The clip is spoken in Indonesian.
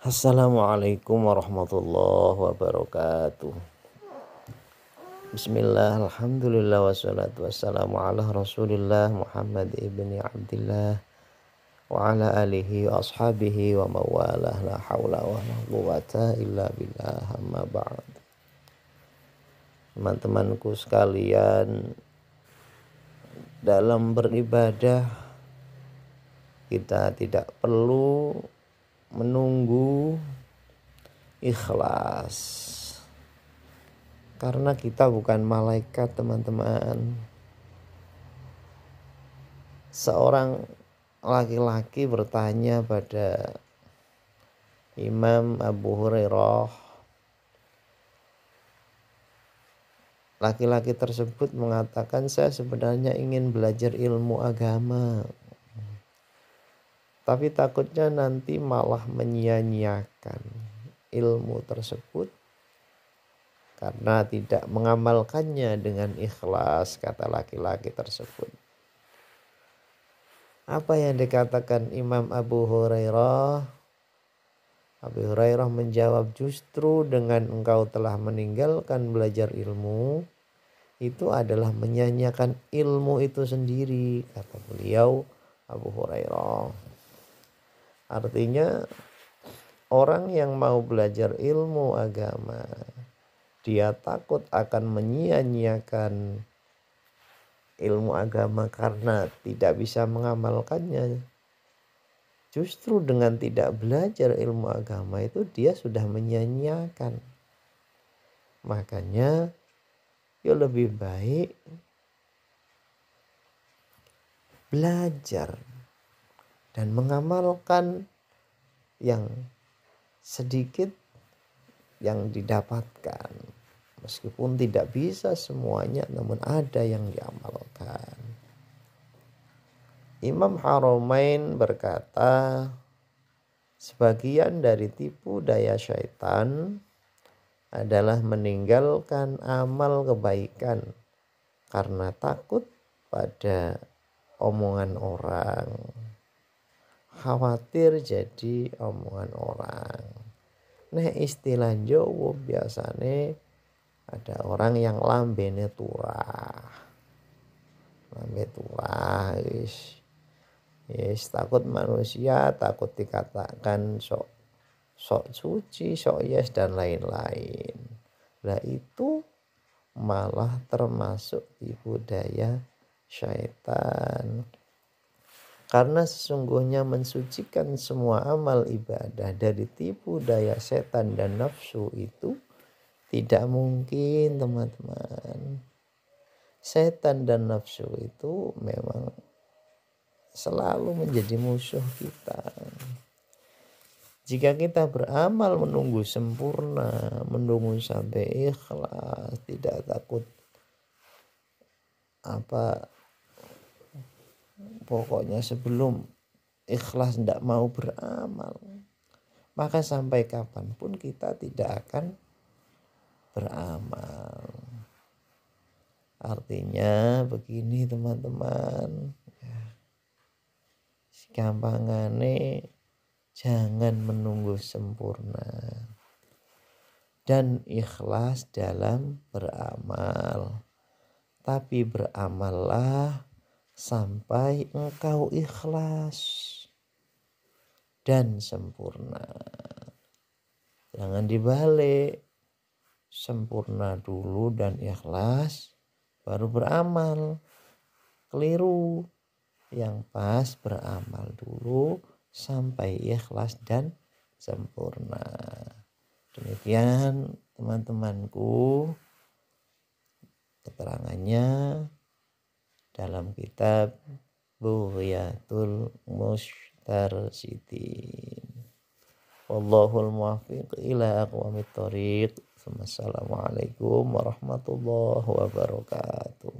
Assalamualaikum warahmatullahi wabarakatuh Bismillah Alhamdulillah wassalatu wassalamu ala rasulillah Muhammad ibni Abdullah Wa ala alihi wa ashabihi wa mawalah La hawla wa quwata illa billah amma ba'd Teman-temanku sekalian Dalam beribadah Kita tidak perlu menunggu ikhlas karena kita bukan malaikat teman-teman seorang laki-laki bertanya pada Imam Abu Hurairah laki-laki tersebut mengatakan saya sebenarnya ingin belajar ilmu agama tapi takutnya nanti malah menyia-nyiakan ilmu tersebut karena tidak mengamalkannya dengan ikhlas kata laki-laki tersebut. Apa yang dikatakan Imam Abu Hurairah Abu Hurairah menjawab justru dengan engkau telah meninggalkan belajar ilmu itu adalah menyanyiakan ilmu itu sendiri kata beliau Abu Hurairah. Artinya orang yang mau belajar ilmu agama dia takut akan menyia-nyiakan ilmu agama karena tidak bisa mengamalkannya. Justru dengan tidak belajar ilmu agama itu dia sudah menyia-nyiakan. Makanya ya lebih baik belajar dan mengamalkan yang sedikit yang didapatkan. Meskipun tidak bisa semuanya namun ada yang diamalkan. Imam haromain berkata, sebagian dari tipu daya syaitan adalah meninggalkan amal kebaikan karena takut pada omongan orang khawatir jadi omongan orang. Nah istilah Jawa biasanya ada orang yang lambene turah. Lambe turah is. Yes, takut manusia, takut dikatakan sok sok suci, sok yes dan lain-lain. Nah itu malah termasuk di budaya syaitan. Karena sesungguhnya mensucikan semua amal ibadah dari tipu daya setan dan nafsu itu tidak mungkin teman-teman. Setan dan nafsu itu memang selalu menjadi musuh kita. Jika kita beramal menunggu sempurna, menunggu sampai ikhlas, tidak takut apa Pokoknya sebelum ikhlas tidak mau beramal, maka sampai kapanpun kita tidak akan beramal. Artinya begini teman-teman, ya. gampangane jangan menunggu sempurna dan ikhlas dalam beramal tapi beramallah sampai engkau ikhlas dan sempurna. Jangan dibalik. Sempurna dulu dan ikhlas baru beramal. Keliru. Yang pas beramal dulu sampai ikhlas dan sempurna. Demikian teman-temanku keterangannya dalam kitab Buhyatul Mustarsidin. Wallahul muwaffiq ila aqwamit thariq. Assalamualaikum warahmatullahi wabarakatuh.